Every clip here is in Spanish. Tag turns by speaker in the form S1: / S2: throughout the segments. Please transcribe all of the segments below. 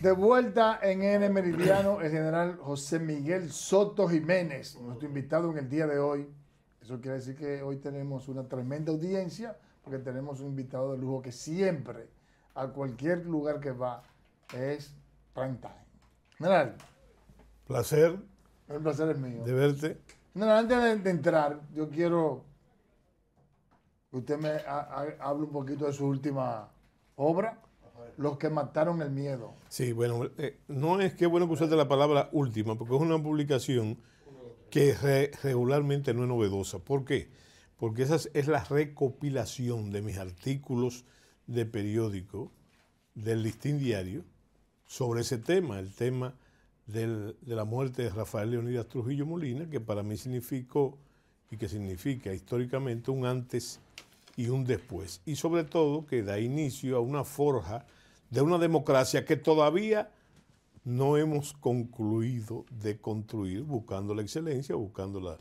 S1: De vuelta en N Meridiano, el general José Miguel Soto Jiménez, nuestro invitado en el día de hoy. Eso quiere decir que hoy tenemos una tremenda audiencia, porque tenemos un invitado de lujo que siempre, a cualquier lugar que va, es prime time. General. Placer. El placer es mío. De verte. General, antes de, entrar, yo quiero que usted me hable un poquito de su última obra los que mataron el miedo.
S2: Sí, bueno, eh, no es que bueno que usaste la palabra última, porque es una publicación que regularmente no es novedosa. ¿Por qué? Porque esa es, la recopilación de mis artículos de periódico, del listín diario, sobre ese tema, el tema de la muerte de Rafael Leonidas Trujillo Molina, que para mí significó y que significa históricamente un antes y un después. Y sobre todo que da inicio a una forja de una democracia que todavía no hemos concluido de construir buscando la excelencia, buscando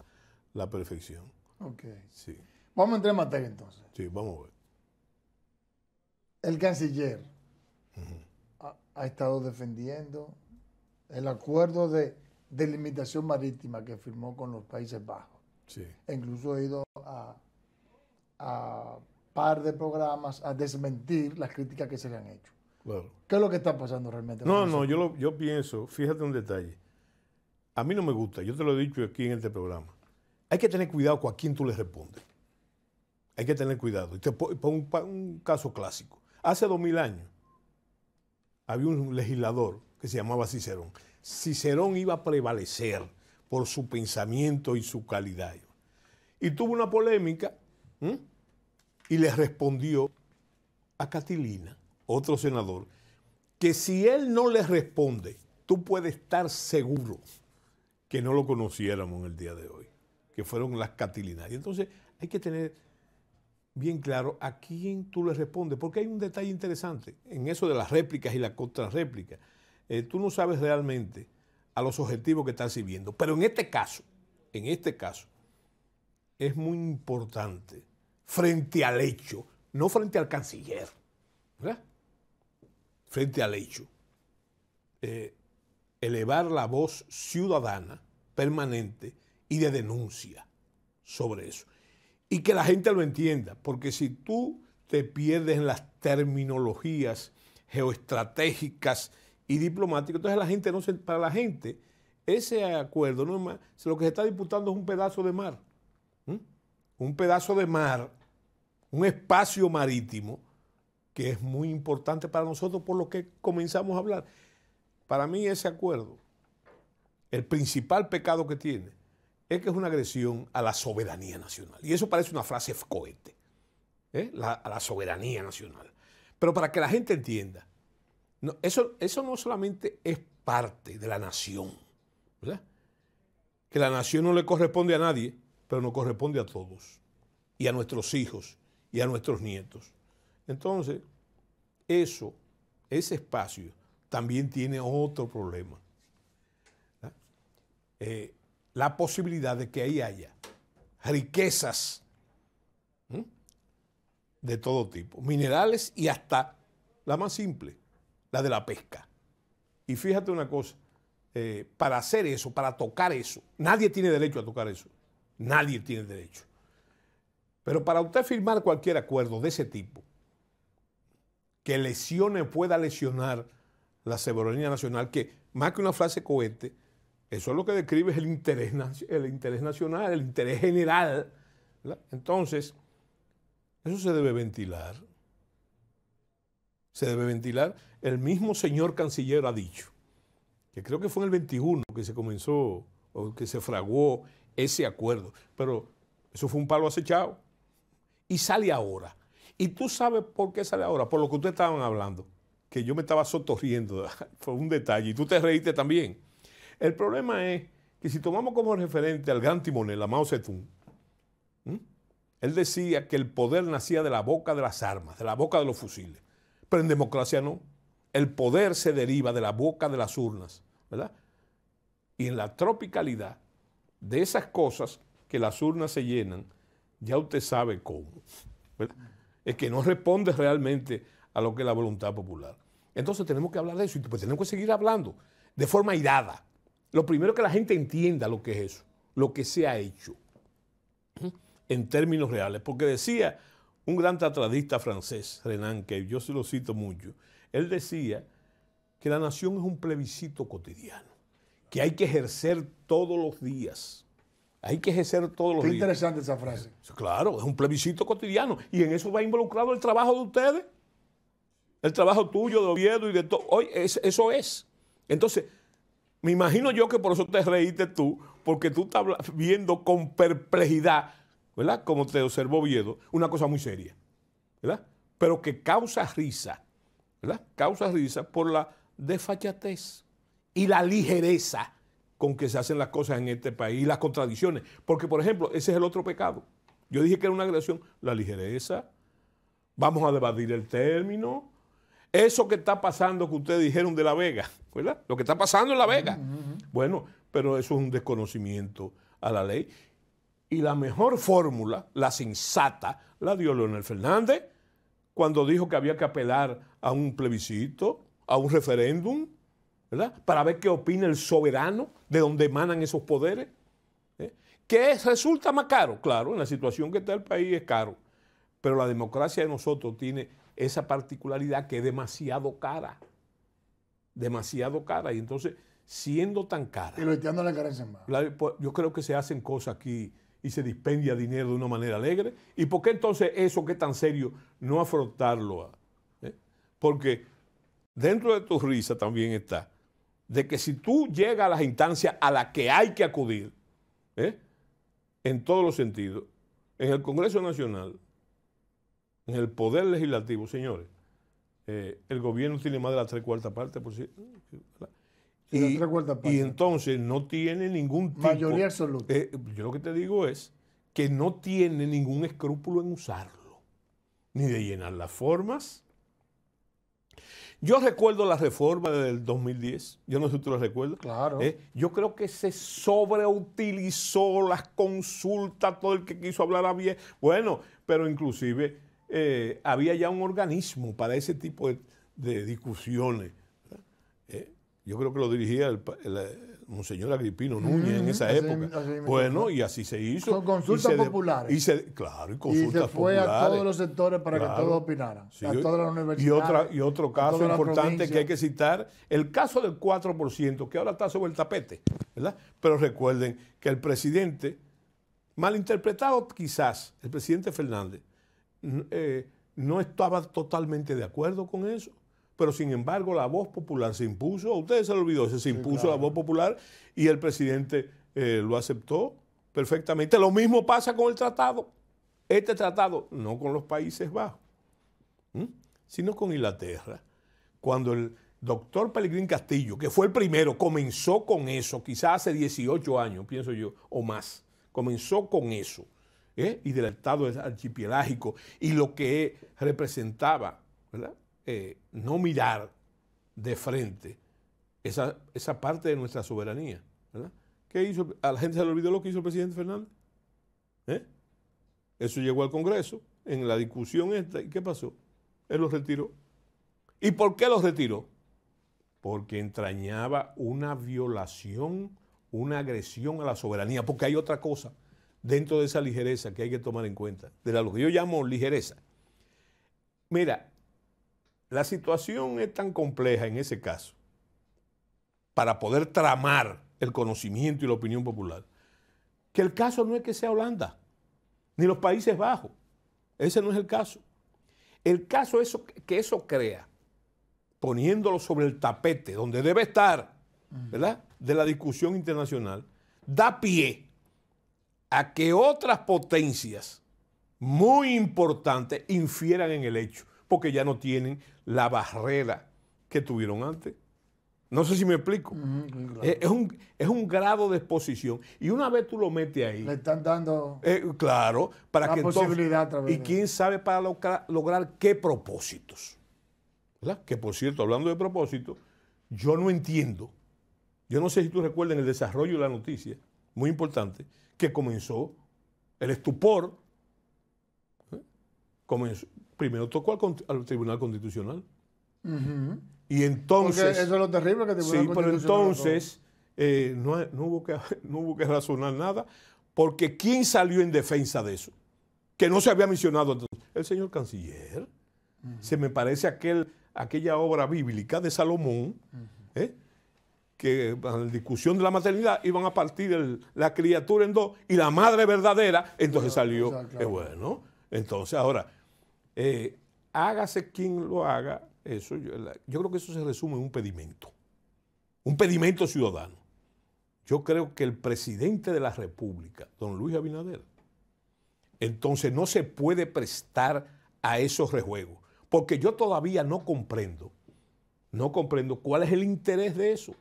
S2: la, perfección. Ok. Sí. Vamos a entrar en materia entonces. Sí, vamos a ver.
S1: El canciller ha, estado defendiendo el acuerdo de delimitación marítima que firmó con los Países Bajos. Sí. E incluso ha ido a, a par de programas a desmentir las críticas que se le han hecho. ¿Qué es lo que está pasando realmente? No, no,
S2: yo, yo pienso, fíjate un detalle. A mí no me gusta, yo te lo he dicho aquí en este programa. Hay que tener cuidado con a quién tú le respondes. Hay que tener cuidado. Y te pongo un, caso clásico. Hace dos mil años había un legislador que se llamaba Cicerón. Cicerón iba a prevalecer por su pensamiento y su calidad. Y tuvo una polémica y le respondió a Catilina otro senador, que si él no le responde, tú puedes estar seguro que no lo conociéramos en el día de hoy, que fueron las catilinarias. Entonces hay que tener bien claro a quién tú le respondes, porque hay un detalle interesante en eso de las réplicas y las contrarréplicas. Eh, tú no sabes realmente a los objetivos que estás sirviendo, pero en este caso, en este caso, es muy importante frente al hecho, no frente al canciller. ¿verdad? frente al hecho. Eh, elevar la voz ciudadana permanente y de denuncia sobre eso. Y que la gente lo entienda, porque si tú te pierdes en las terminologías geoestratégicas y diplomáticas, entonces la gente no para la gente ese acuerdo no es más, lo que se está disputando es un pedazo de mar. Un pedazo de mar, un espacio marítimo que es muy importante para nosotros por lo que comenzamos a hablar. Para mí ese acuerdo, el principal pecado que tiene, es que es una agresión a la soberanía nacional. Y eso parece una frase cohete, ¿eh? a la soberanía nacional. Pero para que la gente entienda, eso, eso no solamente es parte de la nación, ¿verdad? que la nación no le corresponde a nadie, pero nos corresponde a todos, y a nuestros hijos, y a nuestros nietos. Entonces, eso, ese espacio, también tiene otro problema. Eh, la posibilidad de que ahí haya riquezas de todo tipo, minerales y hasta la más simple, la de la pesca. Y fíjate una cosa, eh, para hacer eso, para tocar eso, nadie tiene derecho a tocar eso, nadie tiene derecho. Pero para usted firmar cualquier acuerdo de ese tipo, que lesione, pueda lesionar la soberanía nacional, que más que una frase cohete, eso es lo que describe el interés, el interés nacional, el interés general. Entonces, eso se debe ventilar. Se debe ventilar. El mismo señor canciller ha dicho, que creo que fue en el 21 que se comenzó o que se fraguó ese acuerdo, pero eso fue un palo acechado y sale ahora y tú sabes por qué sale ahora, por lo que ustedes estaban hablando, que yo me estaba sotorriendo, fue un detalle, y tú te reíste también. El problema es que si tomamos como referente al gran timonel, a Mao Zedong, él decía que el poder nacía de la boca de las armas, de la boca de los fusiles. Pero en democracia no. El poder se deriva de la boca de las urnas, ¿verdad? Y en la tropicalidad de esas cosas que las urnas se llenan, ya usted sabe cómo. ¿verdad? es que no responde realmente a lo que es la voluntad popular. Entonces tenemos que hablar de eso y pues tenemos que seguir hablando de forma irada. Lo primero que la gente entienda lo que es eso, lo que se ha hecho en términos reales. Porque decía un gran tratadista francés, Renan, que yo se lo cito mucho, él decía que la nación es un plebiscito cotidiano, que hay que ejercer todos los días hay que ejercer todos los Qué días. interesante esa frase. Claro, es un plebiscito cotidiano. Y en eso va involucrado el trabajo de ustedes. El trabajo tuyo, de Oviedo y de todo. Es, eso es. Entonces, me imagino yo que por eso te reíste tú, porque tú estás viendo con perplejidad, ¿verdad? Como te observó Oviedo, una cosa muy seria, ¿verdad? Pero que causa risa, ¿verdad? Causa risa por la desfachatez y la ligereza con que se hacen las cosas en este país y las contradicciones. Porque, por ejemplo, ese es el otro pecado. Yo dije que era una agresión, la ligereza. Vamos a debatir el término. Eso que está pasando que ustedes dijeron de La Vega, ¿verdad? Lo que está pasando en La Vega. Bueno, pero eso es un desconocimiento a la ley. Y la mejor fórmula, la sensata, la dio Leonel Fernández cuando dijo que había que apelar a un plebiscito, a un referéndum, ¿verdad? Para ver qué opina el soberano, de dónde emanan esos poderes. ¿eh? que resulta más caro? Claro, en la situación que está el país es caro. Pero la democracia de nosotros tiene esa particularidad que es demasiado cara. Demasiado cara. Y entonces, siendo tan cara. Y pues, yo creo que se hacen cosas aquí y se dispendia dinero de una manera alegre. ¿Y por qué entonces eso que es tan serio no afrontarlo? ¿Eh? Porque dentro de tu risa también está de que si tú llegas a las instancias a las que hay que acudir, ¿eh? en todos los sentidos, en el Congreso Nacional, en el Poder Legislativo, señores, eh, el gobierno tiene más de la tres cuartas partes, por Y, entonces no tiene ningún tipo... Mayoría absoluta. Eh, yo lo que te digo es que no tiene ningún escrúpulo en usarlo, ni de llenar las formas, yo recuerdo la reforma del 2010, yo no sé si tú la recuerdas. Claro. Eh, yo creo que se sobreutilizó las consultas, todo el que quiso hablar a bien Bueno, pero inclusive eh, había ya un organismo para ese tipo de, discusiones. Eh, yo creo que lo dirigía el Monseñor Agripino Núñez en esa época. bueno, y así se hizo. Con consultas populares. claro, y consultas y se fue a todos los sectores para que todos opinaran. a todas las universidades. Y, otro caso importante que hay que citar, el caso del 4%, que ahora está sobre el tapete, ¿verdad? Pero recuerden que el presidente, malinterpretado quizás, el presidente Fernández, eh, no estaba totalmente de acuerdo con eso pero sin embargo la voz popular se impuso, a ustedes se lo olvidó, se, impuso la voz popular y el presidente eh, lo aceptó perfectamente. Lo mismo pasa con el tratado, este tratado, no con los Países Bajos, sino con Inglaterra. Cuando el doctor Pellegrín Castillo, que fue el primero, comenzó con eso, quizás hace 18 años, pienso yo, o más, comenzó con eso. ¿eh? y del estado archipiélagico y lo que representaba ¿verdad? Eh, no mirar de frente esa, esa parte de nuestra soberanía. ¿Qué hizo? ¿A la gente se le olvidó lo que hizo el presidente Fernández? ¿eh? Eso llegó al Congreso, en la discusión esta, ¿y qué pasó? Él los retiró. ¿Y por qué los retiró? Porque entrañaba una violación, una agresión a la soberanía, porque hay otra cosa dentro de esa ligereza que hay que tomar en cuenta, de la lo que yo llamo ligereza. Mira, la situación es tan compleja en ese caso, para poder tramar el conocimiento y la opinión popular, que el caso no es que sea Holanda, ni los Países Bajos. Ese no es el caso. El caso es que eso crea, poniéndolo sobre el tapete, donde debe estar, mm. ¿verdad? De la discusión internacional, da pie a que otras potencias muy importantes infieran en el hecho porque ya no tienen la barrera que tuvieron antes. No sé si me explico. Eh, es, un, grado de exposición. Y una vez tú lo metes ahí. Le
S1: están dando.
S2: Eh, claro, para que Y quién sabe para lograr qué propósitos. ¿Verdad? Que por cierto, hablando de propósitos, yo no entiendo. Yo no sé si tú recuerdas el desarrollo de la noticia, muy importante, que comenzó el estupor. ¿eh? Comenzó, primero tocó al, Tribunal Constitucional. Y entonces... Porque eso es lo terrible que te Tribunal a Sí, pero entonces eh, no, hubo que, no hubo que razonar nada, porque ¿quién salió en defensa de eso? Que no se había mencionado entonces. El señor canciller. Se me parece aquel, aquella obra bíblica de Salomón, ¿eh? que en la discusión de la maternidad iban a partir la criatura en dos y la madre verdadera, entonces salió. Eh, bueno, entonces ahora, eh, hágase quien lo haga, eso yo, creo que eso se resume en un pedimento, un pedimento ciudadano. Yo creo que el presidente de la República, don Luis Abinader, entonces no se puede prestar a esos rejuegos, porque yo todavía no comprendo, no comprendo cuál es el interés de eso.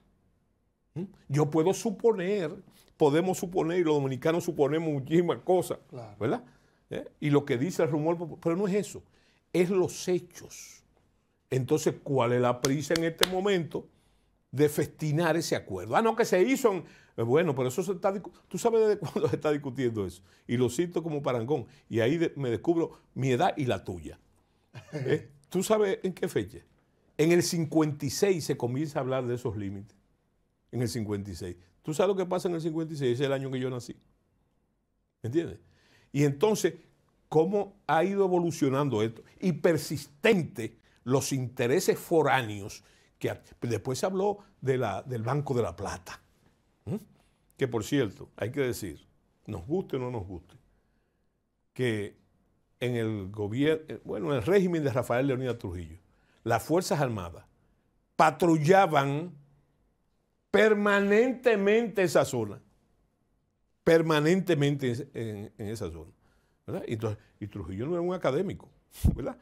S2: ¿Mm? Yo puedo suponer, podemos suponer, y los dominicanos suponemos muchísimas cosas, ¿verdad? ¿eh? y lo que dice el rumor pero no es eso, es los hechos. Entonces, ¿cuál es la prisa en este momento de festinar ese acuerdo? Ah, no, que se hizo, eh, bueno, pero eso se está, tú sabes desde cuándo se está discutiendo eso, y lo cito como parangón, y ahí me descubro mi edad y la tuya. ¿Eh? ¿Tú sabes en qué fecha? En el 56 se comienza a hablar de esos límites. En el 56. ¿Tú sabes lo que pasa en el 56? Ese es el año que yo nací. ¿Me entiendes? Y entonces, ¿cómo ha ido evolucionando esto? Y persistente los intereses foráneos que después se habló del Banco de la Plata. Que por cierto, hay que decir, nos guste o no nos guste, que en el gobierno, eh, bueno, en el régimen de Rafael Leonidas Trujillo, las Fuerzas Armadas patrullaban permanentemente esa zona permanentemente en, esa zona. Entonces, y Trujillo no era un académico, ¿verdad?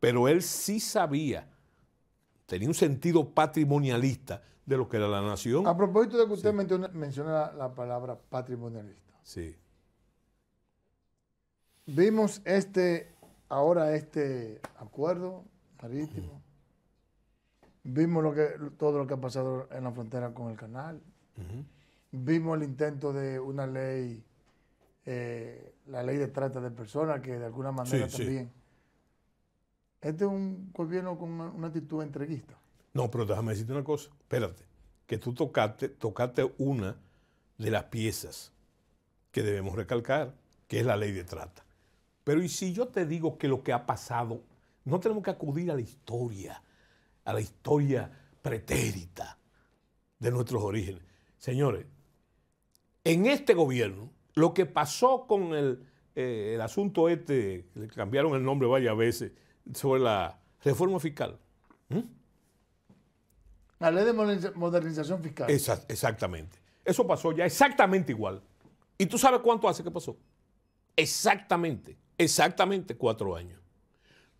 S2: pero él sí sabía, tenía un sentido patrimonialista de lo que era la nación. A
S1: propósito de que usted mencionó menciona, la, palabra patrimonialista. Sí. Vimos este, ahora este acuerdo marítimo. Vimos lo que, todo lo que ha pasado en la frontera con el canal. Vimos el intento de una ley, eh, la ley de trata de personas, que de alguna manera también. Este es un gobierno con una, una, actitud entreguista.
S2: No, pero déjame decirte una cosa. Espérate, que tú tocaste, tocaste una de las piezas que debemos recalcar, que es la ley de trata. Pero ¿y si yo te digo que lo que ha pasado, no tenemos que acudir a la historia, a la historia pretérita de nuestros orígenes? Señores, en este gobierno, lo que pasó con eh, el, asunto este, le cambiaron el nombre varias veces, sobre la reforma fiscal. ¿Mm? La ley de modernización fiscal. exactamente. Eso pasó ya exactamente igual. ¿Y tú sabes cuánto hace que pasó? Exactamente, exactamente cuatro años.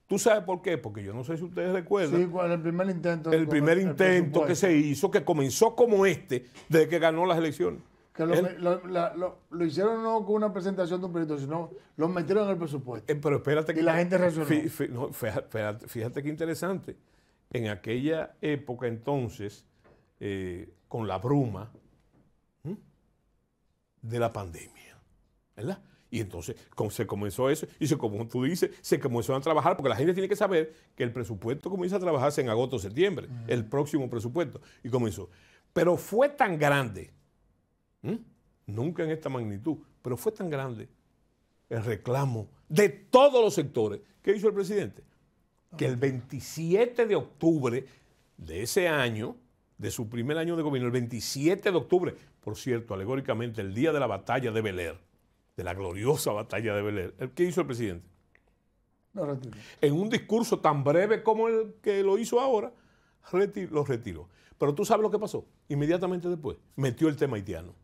S2: ¿Tú sabes por qué? Porque yo no sé si ustedes recuerdan. Sí, igual el primer intento. El primer intento que se hizo, que comenzó como este, desde que ganó las elecciones lo,
S1: hicieron no con una presentación de un proyecto, sino lo metieron en el presupuesto. Eh, pero espérate y que, la gente
S2: fíjate, que qué interesante. En aquella época entonces, eh, con la bruma de la pandemia, ¿verdad? Y entonces se comenzó eso, y como tú dices, se comenzó a trabajar, porque la gente tiene que saber que el presupuesto comienza a trabajarse en agosto o septiembre, el próximo presupuesto, y comenzó. Pero fue tan grande ¿Mm? Nunca en esta magnitud, pero fue tan grande el reclamo de todos los sectores. ¿Qué hizo el presidente? Que el 27 de octubre de ese año, de su primer año de gobierno, el 27 de octubre, por cierto, alegóricamente, el día de la batalla de Beler, de la gloriosa batalla de Beler, ¿qué hizo el presidente? En un discurso tan breve como el que lo hizo ahora, lo retiró. Pero tú sabes lo que pasó. Inmediatamente después, metió el tema haitiano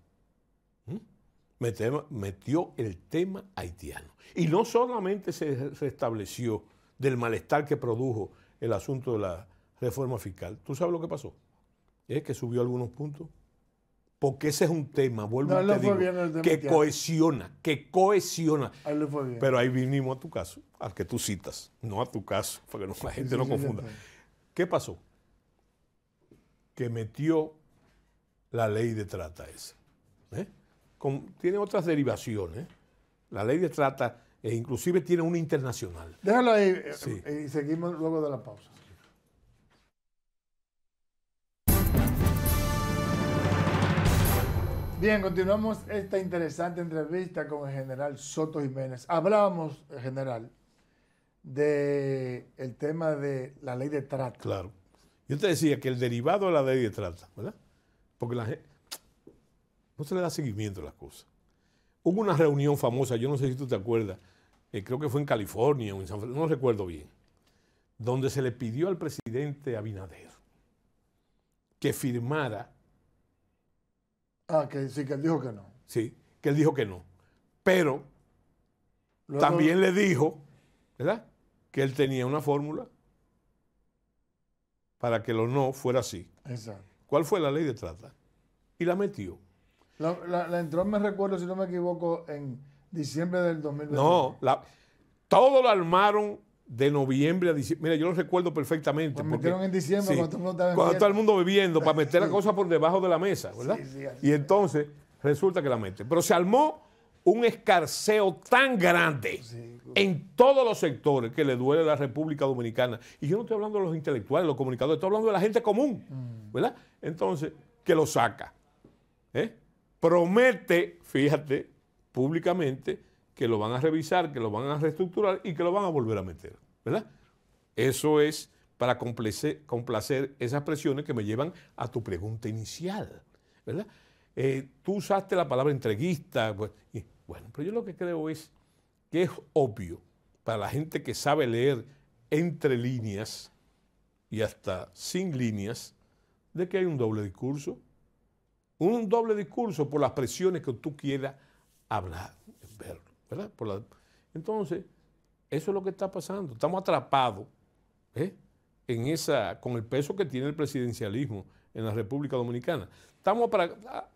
S2: metió el tema haitiano. Y no solamente se restableció del malestar que produjo el asunto de la reforma fiscal. ¿Tú sabes lo que pasó? Es que subió algunos puntos. Porque ese es un tema, vuelvo a repetir, que cohesiona, que cohesiona. Pero ahí vinimos a tu caso, al que tú citas, no a tu caso, para que la gente no confunda. ¿Qué pasó? Que metió la ley de trata esa. ¿eh? tiene otras derivaciones. La ley de trata e inclusive tiene una internacional.
S1: Déjalo ahí eh, eh, y seguimos luego de la pausa. Bien, continuamos esta interesante entrevista con el general Soto Jiménez. Hablábamos, eh, general, del tema de la ley de trata.
S2: Claro. Yo te decía que el derivado de la ley de trata, ¿verdad? Porque la gente no se le da seguimiento a las cosas. Hubo una reunión famosa, yo no sé si tú te acuerdas, eh, creo que fue en California o en San Francisco, no recuerdo bien, donde se le pidió al presidente Abinader que firmara.
S1: Ah, que sí, que él dijo que no.
S2: Sí, que él dijo que no. Pero
S1: también le dijo,
S2: ¿verdad? Que él tenía una fórmula para que lo no fuera así. Exacto. ¿Cuál fue la ley de trata? Y la metió.
S1: La, entró, me recuerdo, si no me equivoco, en diciembre del 2020. No,
S2: todo lo armaron de noviembre a diciembre. Mira, yo lo recuerdo perfectamente. porque, metieron en diciembre cuando, todo
S1: el mundo cuando todo
S2: el mundo bebiendo, para meter la cosa por debajo de la mesa, ¿verdad? y entonces resulta que la meten. Pero se armó un escarceo tan grande en todos los sectores que le duele a la República Dominicana. Y yo no estoy hablando de los intelectuales, los comunicadores, estoy hablando de la gente común, mm. ¿verdad? Entonces, que lo saca. ¿Eh? promete, fíjate, públicamente, que lo van a revisar, que lo van a reestructurar y que lo van a volver a meter, ¿verdad? Eso es para complacer, esas presiones que me llevan a tu pregunta inicial, ¿verdad? Eh, tú usaste la palabra entreguista, pues, bueno, pero yo lo que creo es que es obvio para la gente que sabe leer entre líneas y hasta sin líneas de que hay un doble discurso, un doble discurso por las presiones que tú quieras hablar, entonces, eso es lo que está pasando. Estamos atrapados ¿eh? en esa, con el peso que tiene el presidencialismo en la República Dominicana. Estamos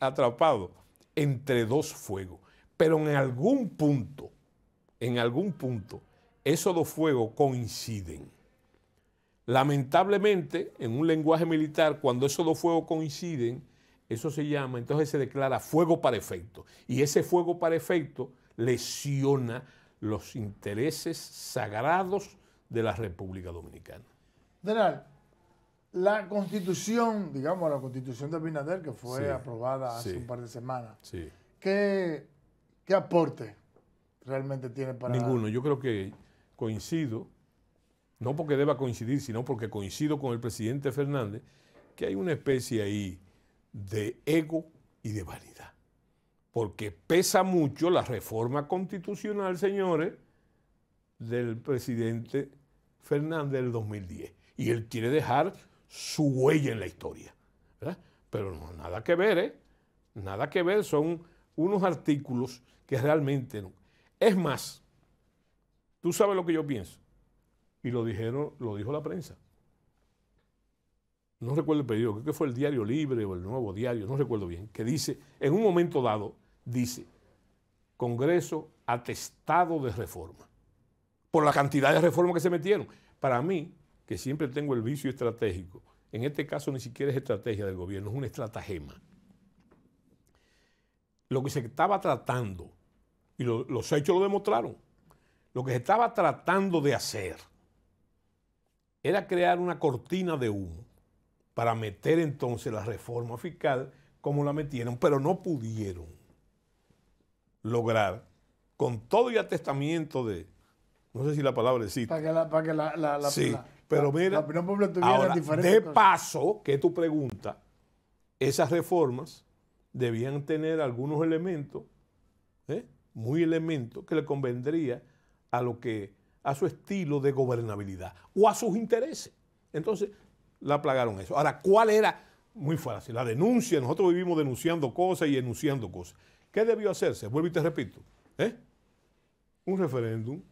S2: atrapados entre dos fuegos. Pero en algún punto, en algún punto, esos dos fuegos coinciden. Lamentablemente, en un lenguaje militar, cuando esos dos fuegos coinciden, eso se llama, entonces se declara fuego para efecto. Y ese fuego para efecto lesiona los intereses sagrados de la República Dominicana.
S1: General, la constitución, digamos la constitución de Binader, que fue aprobada hace un par de semanas, ¿qué, ¿qué, aporte realmente tiene para... Ninguno,
S2: yo creo que coincido, no porque deba coincidir, sino porque coincido con el presidente Fernández, que hay una especie ahí de ego y de vanidad. Porque pesa mucho la reforma constitucional, señores, del presidente Fernández del 2010. Y él quiere dejar su huella en la historia. Pero no, nada que ver, ¿eh? Nada que ver, son unos artículos que realmente no. Es más, tú sabes lo que yo pienso. Y lo dijeron, lo dijo la prensa no recuerdo el periódico, creo que fue el Diario Libre o el Nuevo Diario, no recuerdo bien, que dice, en un momento dado, dice, Congreso atestado de reforma, por la cantidad de reformas que se metieron. Para mí, que siempre tengo el vicio estratégico, en este caso ni siquiera es estrategia del gobierno, es un estratagema. Lo que se estaba tratando, y los hechos lo demostraron, lo que se estaba tratando de hacer era crear una cortina de humo para meter entonces la reforma fiscal como la metieron, pero no pudieron lograr con todo y atestamiento de, no sé si la palabra existe.
S1: Para que la, para que la, sí, pero mira, ahora, de
S2: paso, que tu pregunta, esas reformas debían tener algunos elementos, ¿eh? muy elementos, que le convendría a lo que, a su estilo de gobernabilidad o a sus intereses. Entonces, la plagaron eso. Ahora, ¿cuál era? Muy fácil, la denuncia. Nosotros vivimos denunciando cosas y enunciando cosas. ¿Qué debió hacerse? Vuelvo y te repito. ¿eh? Un referéndum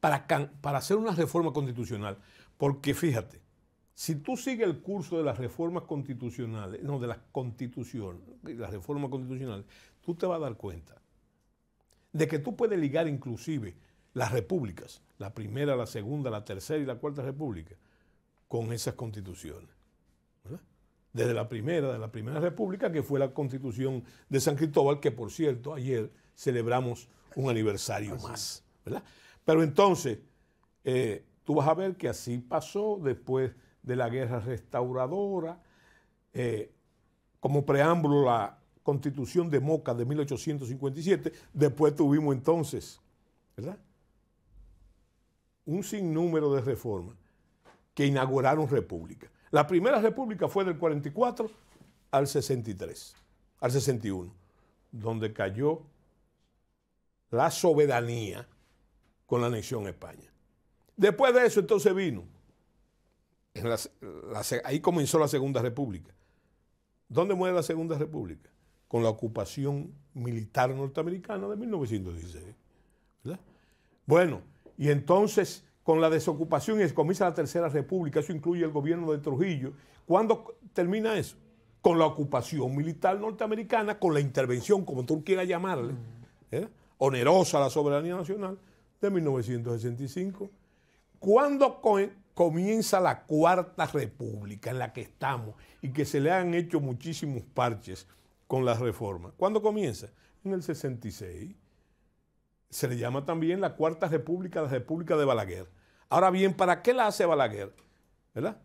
S2: para, para hacer una reforma constitucional. Porque fíjate, si tú sigues el curso de las reformas constitucionales, no, de la constitución, las reformas constitucionales, tú te vas a dar cuenta de que tú puedes ligar inclusive las repúblicas, la primera, la segunda, la tercera y la cuarta república, con esas constituciones. Desde la primera, de la primera república, que fue la constitución de San Cristóbal, que por cierto, ayer celebramos un aniversario más. Pero entonces, eh, tú vas a ver que así pasó después de la guerra restauradora. Eh, como preámbulo, la constitución de Moca de 1857. Después tuvimos entonces, ¿verdad? un sinnúmero de reformas que inauguraron república. La primera república fue del 44 al 63, al 61, donde cayó la soberanía con la anexión a España. Después de eso entonces vino, ahí comenzó la Segunda República. ¿Dónde muere la Segunda República? Con la ocupación militar norteamericana de 1916. Bueno, y entonces, con la desocupación y comienza la Tercera República, eso incluye el gobierno de Trujillo, ¿cuándo termina eso? Con la ocupación militar norteamericana, con la intervención, como tú quieras llamarle, mm. ¿eh? onerosa a la soberanía nacional, de 1965. ¿Cuándo comienza la Cuarta República en la que estamos y que se le han hecho muchísimos parches con las reformas? ¿Cuándo comienza? En el 66. Se le llama también la Cuarta República, la República de Balaguer. Ahora bien, ¿para qué la hace Balaguer? ¿Verdad?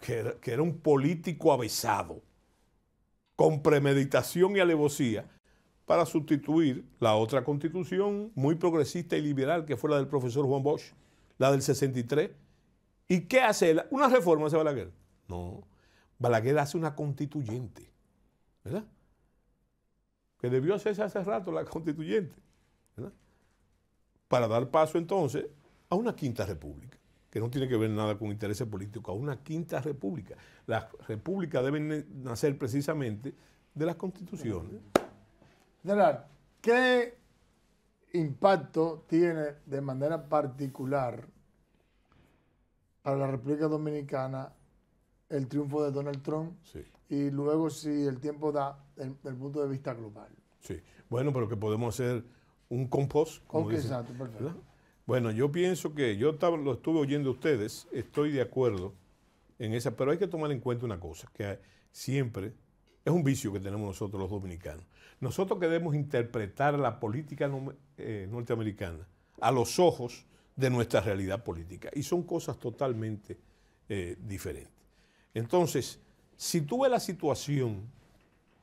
S2: Que era, un político avesado, con premeditación y alevosía, para sustituir la otra constitución muy progresista y liberal, que fue la del profesor Juan Bosch, la del 63. ¿Y qué hace él? ¿Una reforma hace Balaguer? No. Balaguer hace una constituyente, ¿verdad? Que debió hacerse hace rato la constituyente para dar paso entonces a una quinta república, que no tiene que ver nada con intereses políticos, a una quinta república. Las repúblicas deben nacer precisamente de las constituciones. General, ¿qué impacto
S1: tiene de manera particular para la República Dominicana el triunfo de Donald Trump y luego si el tiempo da desde el punto de vista global.
S2: Sí, bueno, pero que podemos hacer un compost. Bueno, yo pienso que yo lo estuve oyendo ustedes, estoy de acuerdo en esa, pero hay que tomar en cuenta una cosa, que siempre es un vicio que tenemos nosotros los dominicanos. Nosotros queremos interpretar la política eh, norteamericana a los ojos de nuestra realidad política y son cosas totalmente eh, diferentes. Entonces, si tú ves la situación,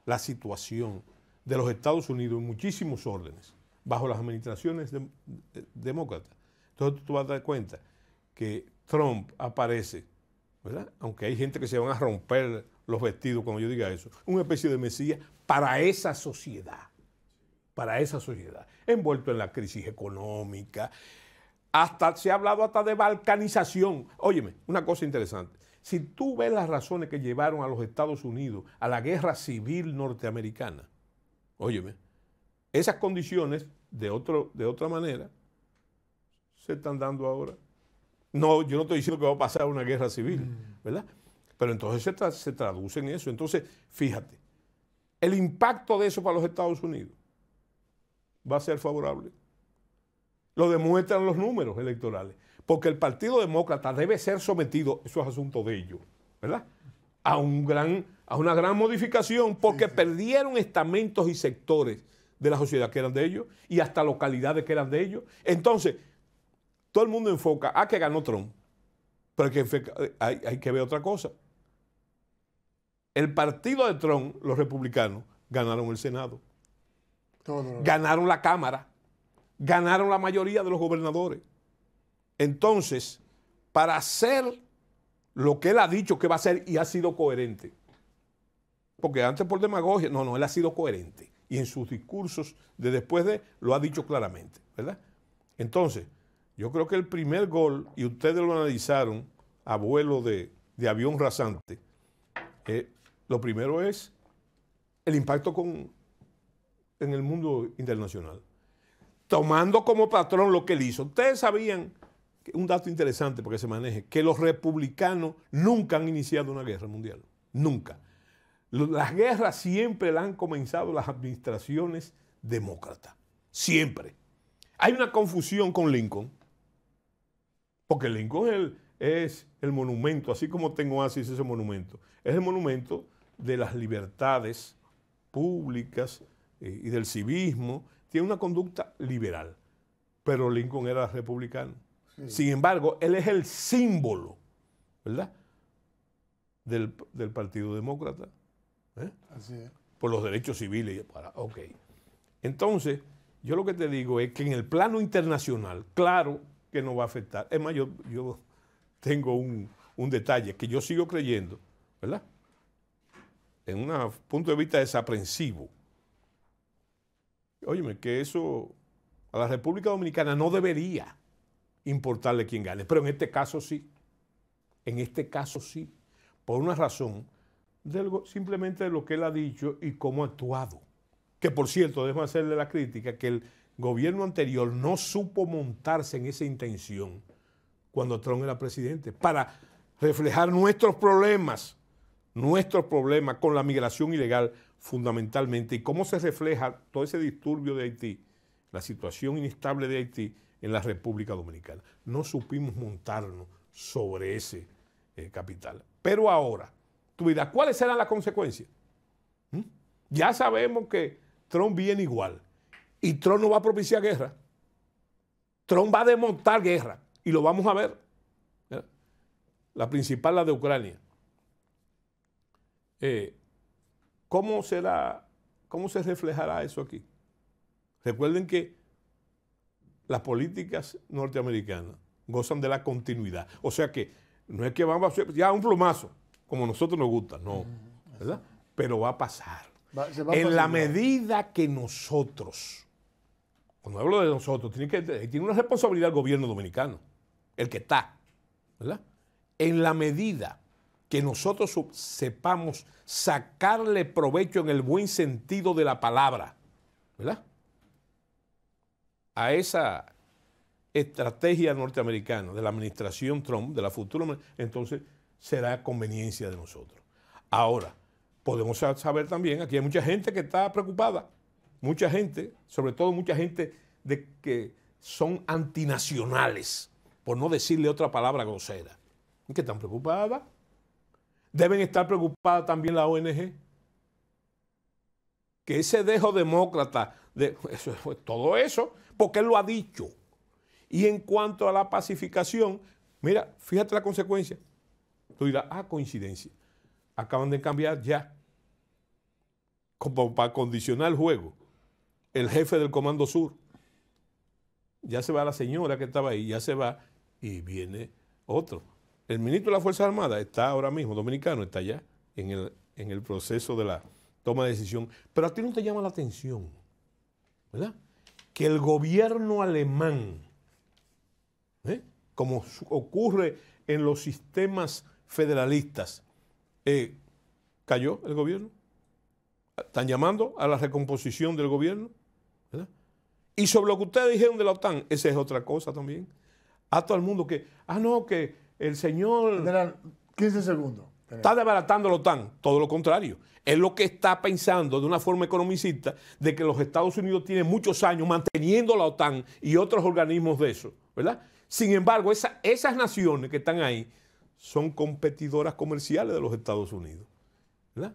S2: la situación de los Estados Unidos en muchísimos órdenes, bajo las administraciones eh, demócratas. Entonces tú vas a dar cuenta que Trump aparece, ¿verdad? Aunque hay gente que se van a romper los vestidos cuando yo diga eso, una especie de mesías para esa sociedad, para esa sociedad, envuelto en la crisis económica, hasta se ha hablado hasta de balcanización. Óyeme, una cosa interesante. Si tú ves las razones que llevaron a los Estados Unidos a la guerra civil norteamericana, óyeme, esas condiciones de, otro, de otra manera se están dando ahora. No, yo no estoy diciendo que va a pasar una guerra civil, mm. ¿verdad? Pero entonces se, traduce en eso. Entonces, fíjate, el impacto de eso para los Estados Unidos va a ser favorable. Lo demuestran los números electorales. Porque el Partido Demócrata debe ser sometido, eso es asunto de ellos, ¿verdad? A, un gran, a una gran modificación porque perdieron estamentos y sectores de la sociedad que eran de ellos y hasta localidades que eran de ellos. Entonces, todo el mundo enfoca a ah, que ganó Trump, pero hay, que ver otra cosa. El partido de Trump, los republicanos, ganaron el Senado, ganaron la Cámara, ganaron la mayoría de los gobernadores. Entonces, para hacer lo que él ha dicho que va a hacer y ha sido coherente, porque antes por demagogia, no, no, él ha sido coherente y en sus discursos de después de, lo ha dicho claramente, ¿verdad? Entonces, yo creo que el primer gol, y ustedes lo analizaron a vuelo de, avión rasante, eh, lo primero es el impacto con, en el mundo internacional. Tomando como patrón lo que él hizo. Ustedes sabían, un dato interesante porque se maneje, que los republicanos nunca han iniciado una guerra mundial. Nunca. Las guerras siempre las han comenzado las administraciones demócratas. Siempre. Hay una confusión con Lincoln. Porque Lincoln es el, es el monumento, así como tengo así ese monumento. Es el monumento de las libertades públicas eh, y del civismo. Tiene una conducta liberal. Pero Lincoln era republicano. Sin embargo, él es el símbolo, ¿verdad? del Partido Demócrata. ¿Eh? Por los derechos civiles. Para, ok. Entonces, yo lo que te digo es que en el plano internacional, claro que no va a afectar. Es más, yo, yo tengo un, un detalle que yo sigo creyendo, ¿verdad? En un punto de vista desaprensivo. Óyeme, que eso a la República Dominicana no debería importarle quién gane, pero en este caso sí. En este caso sí. Por una razón simplemente de lo que él ha dicho y cómo ha actuado. Que por cierto, dejo hacerle la crítica que el gobierno anterior no supo montarse en esa intención cuando Trump era presidente, para reflejar nuestros problemas, nuestros problemas con la migración ilegal fundamentalmente y cómo se refleja todo ese disturbio de Haití, la situación inestable de Haití en la República Dominicana. No supimos montarnos sobre ese eh, capital. Pero ahora, vida, ¿cuáles serán las consecuencias? ¿Mm? Ya sabemos que Trump viene igual y Trump no va a propiciar guerra. Trump va a desmontar guerra y lo vamos a ver. La principal, la de Ucrania. Eh, ¿cómo, será, ¿Cómo se reflejará eso aquí? Recuerden que las políticas norteamericanas gozan de la continuidad. O sea que no es que vamos a hacer ya un plumazo como nosotros nos gusta, no. ¿verdad? Pero va a pasar. en la medida que nosotros, cuando hablo de nosotros, tiene, que, eh, tiene una responsabilidad el gobierno dominicano, el que está, ¿verdad? En la medida que nosotros sepamos sacarle provecho en el buen sentido de la palabra, ¿verdad? A esa estrategia norteamericana de la administración Trump, de la futura, entonces será conveniencia de nosotros. Ahora, podemos saber también, aquí hay mucha gente que está preocupada, mucha gente, sobre todo mucha gente de que son antinacionales, por no decirle otra palabra grosera, que están preocupadas. Deben estar preocupadas también la ONG. Que ese dejo demócrata, de, eso, todo eso, porque él lo ha dicho. Y en cuanto a la pacificación, mira, fíjate la consecuencia. Tú dirás, ah, coincidencia. Acaban de cambiar ya, como para condicionar el juego, el jefe del Comando Sur. Ya se va la señora que estaba ahí, ya se va y viene otro. El ministro de la fuerza armada está ahora mismo, dominicano, está allá en el, proceso de la toma de decisión. Pero a ti no te llama la atención, ¿verdad? Que el gobierno alemán, ¿eh? como ocurre en los sistemas federalistas. Eh, ¿Cayó el gobierno? ¿Están llamando a la recomposición del gobierno? ¿verdad? Y sobre lo que ustedes dijeron de la OTAN, esa es otra cosa también. A todo el mundo que, ah, no, que el señor... 15 segundos. Está desbaratando la OTAN, todo lo contrario. Es lo que está pensando de una forma economicista de que los Estados Unidos tienen muchos años manteniendo la OTAN y otros organismos de eso, ¿verdad? Sin embargo, esas naciones que están ahí son competidoras comerciales de los Estados Unidos. ¿verdad?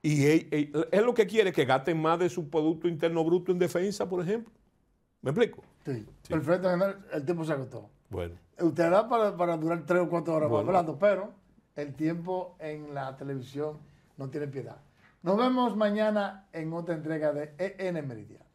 S2: Y e, e, es lo que quiere, que gasten más de su Producto Interno Bruto en defensa, por ejemplo. ¿Me explico? Sí. perfecto.
S1: El tiempo se agotó. Bueno. Usted da para, durar tres o cuatro horas hablando, pero el tiempo en la televisión no tiene piedad. Nos vemos mañana en otra entrega de EN Meridiano.